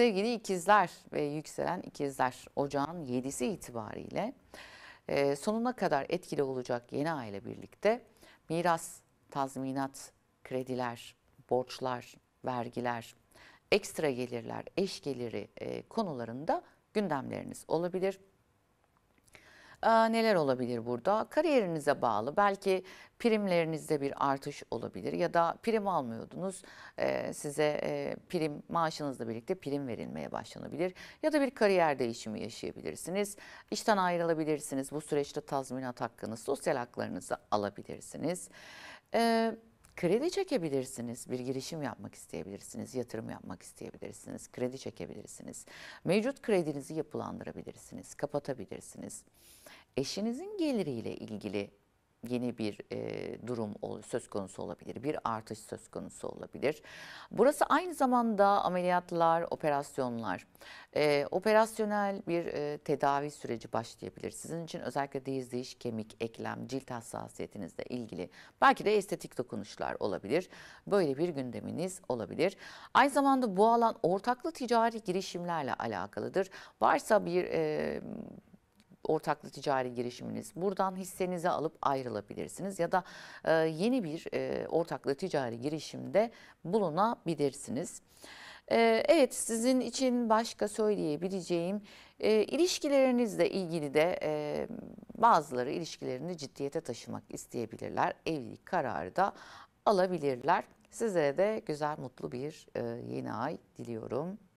Sevgili ikizler ve yükselen ikizler ocağın 7'si itibariyle e, sonuna kadar etkili olacak yeni aile birlikte miras, tazminat, krediler, borçlar, vergiler, ekstra gelirler, eş geliri e, konularında gündemleriniz olabilir neler olabilir burada? Kariyerinize bağlı belki primlerinizde bir artış olabilir ya da prim almıyordunuz ee, size e, prim maaşınızla birlikte prim verilmeye başlanabilir ya da bir kariyer değişimi yaşayabilirsiniz. İşten ayrılabilirsiniz bu süreçte tazminat hakkınız, sosyal haklarınızı alabilirsiniz. Ee, kredi çekebilirsiniz, bir girişim yapmak isteyebilirsiniz, yatırım yapmak isteyebilirsiniz, kredi çekebilirsiniz. Mevcut kredinizi yapılandırabilirsiniz, kapatabilirsiniz. Eşinizin geliriyle ilgili yeni bir e, durum söz konusu olabilir. Bir artış söz konusu olabilir. Burası aynı zamanda ameliyatlar, operasyonlar. E, operasyonel bir e, tedavi süreci başlayabilir. Sizin için özellikle diz, diş, kemik, eklem, cilt hassasiyetinizle ilgili belki de estetik dokunuşlar olabilir. Böyle bir gündeminiz olabilir. Aynı zamanda bu alan ortaklı ticari girişimlerle alakalıdır. Varsa bir e, ortaklı ticari girişiminiz. Buradan hissenizi alıp ayrılabilirsiniz ya da e, yeni bir e, ortaklı ticari girişimde bulunabilirsiniz. E, evet sizin için başka söyleyebileceğim e, ilişkilerinizle ilgili de e, bazıları ilişkilerini ciddiyete taşımak isteyebilirler. Evlilik kararı da alabilirler. Sizlere de güzel mutlu bir e, yeni ay diliyorum.